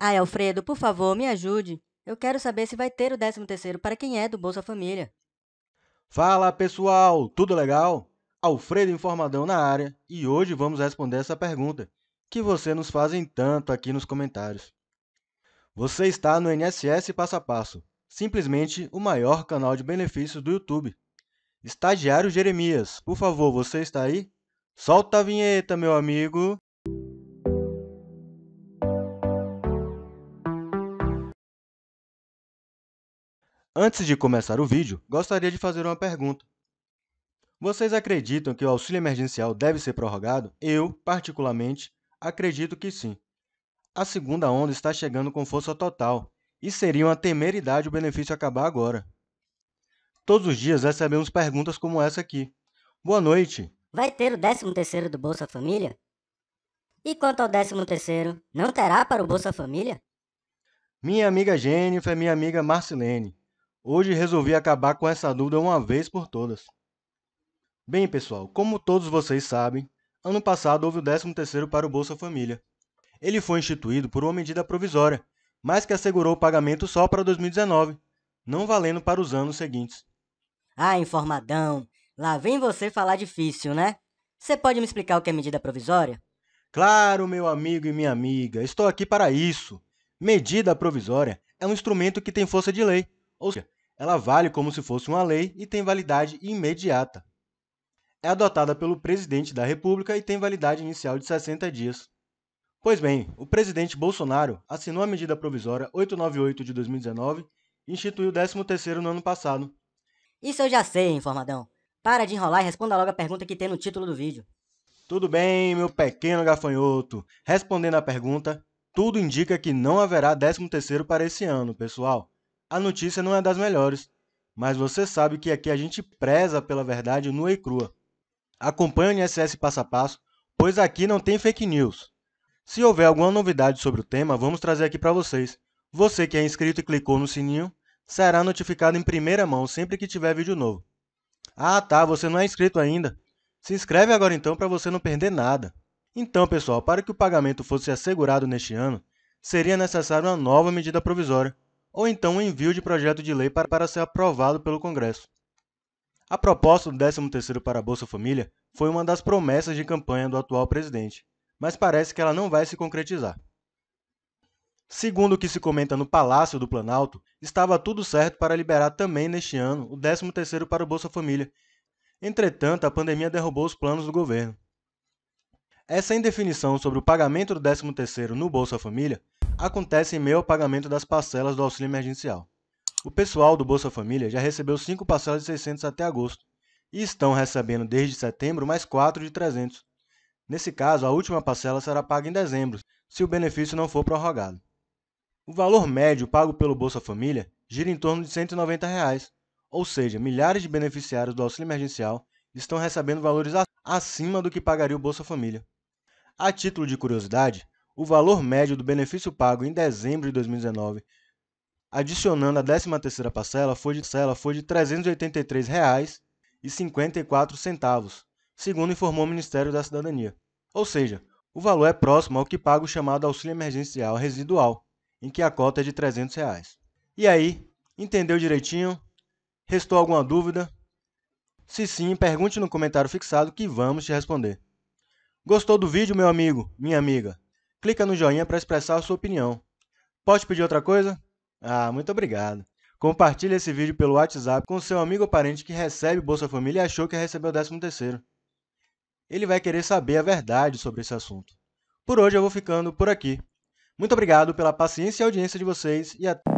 Ai, Alfredo, por favor, me ajude. Eu quero saber se vai ter o 13º para quem é do Bolsa Família. Fala, pessoal, tudo legal? Alfredo Informadão na área e hoje vamos responder essa pergunta que vocês nos fazem tanto aqui nos comentários. Você está no NSS Passo a Passo, simplesmente o maior canal de benefícios do YouTube. Estagiário Jeremias, por favor, você está aí? Solta a vinheta, meu amigo! Antes de começar o vídeo, gostaria de fazer uma pergunta. Vocês acreditam que o auxílio emergencial deve ser prorrogado? Eu, particularmente, acredito que sim. A segunda onda está chegando com força total e seria uma temeridade o benefício acabar agora. Todos os dias recebemos perguntas como essa aqui. Boa noite. Vai ter o 13º do Bolsa Família? E quanto ao 13º, não terá para o Bolsa Família? Minha amiga Jennifer, minha amiga Marcelene, Hoje resolvi acabar com essa dúvida uma vez por todas. Bem, pessoal, como todos vocês sabem, ano passado houve o 13º para o Bolsa Família. Ele foi instituído por uma medida provisória, mas que assegurou o pagamento só para 2019, não valendo para os anos seguintes. Ah, informadão, lá vem você falar difícil, né? Você pode me explicar o que é medida provisória? Claro, meu amigo e minha amiga, estou aqui para isso. Medida provisória é um instrumento que tem força de lei, ou seja, ela vale como se fosse uma lei e tem validade imediata. É adotada pelo presidente da República e tem validade inicial de 60 dias. Pois bem, o presidente Bolsonaro assinou a medida provisória 898 de 2019 e instituiu o 13º no ano passado. Isso eu já sei, informadão. Para de enrolar e responda logo a pergunta que tem no título do vídeo. Tudo bem, meu pequeno gafanhoto. Respondendo à pergunta, tudo indica que não haverá 13º para esse ano, pessoal a notícia não é das melhores, mas você sabe que aqui a gente preza pela verdade nua e crua. Acompanhe o NSS passo a passo, pois aqui não tem fake news. Se houver alguma novidade sobre o tema, vamos trazer aqui para vocês. Você que é inscrito e clicou no sininho, será notificado em primeira mão sempre que tiver vídeo novo. Ah tá, você não é inscrito ainda. Se inscreve agora então para você não perder nada. Então, pessoal, para que o pagamento fosse assegurado neste ano, seria necessária uma nova medida provisória, ou então o envio de projeto de lei para, para ser aprovado pelo Congresso. A proposta do 13º para a Bolsa Família foi uma das promessas de campanha do atual presidente, mas parece que ela não vai se concretizar. Segundo o que se comenta no Palácio do Planalto, estava tudo certo para liberar também neste ano o 13º para o Bolsa Família. Entretanto, a pandemia derrubou os planos do governo. Essa indefinição sobre o pagamento do 13º no Bolsa Família acontece em meio ao pagamento das parcelas do auxílio emergencial. O pessoal do Bolsa Família já recebeu 5 parcelas de 600 até agosto e estão recebendo desde setembro mais 4 de 300. Nesse caso, a última parcela será paga em dezembro, se o benefício não for prorrogado. O valor médio pago pelo Bolsa Família gira em torno de R$ 190, reais, ou seja, milhares de beneficiários do auxílio emergencial estão recebendo valores acima do que pagaria o Bolsa Família. A título de curiosidade, o valor médio do benefício pago em dezembro de 2019, adicionando a 13 terceira parcela, foi de, parcela foi de R$ 383,54, segundo informou o Ministério da Cidadania. Ou seja, o valor é próximo ao que paga o chamado auxílio emergencial residual, em que a cota é de R$ 300. Reais. E aí, entendeu direitinho? Restou alguma dúvida? Se sim, pergunte no comentário fixado que vamos te responder. Gostou do vídeo, meu amigo, minha amiga? Clica no joinha para expressar a sua opinião. Pode pedir outra coisa? Ah, muito obrigado. Compartilhe esse vídeo pelo WhatsApp com seu amigo ou parente que recebe Bolsa Família e achou que recebeu o 13º. Ele vai querer saber a verdade sobre esse assunto. Por hoje eu vou ficando por aqui. Muito obrigado pela paciência e audiência de vocês e até...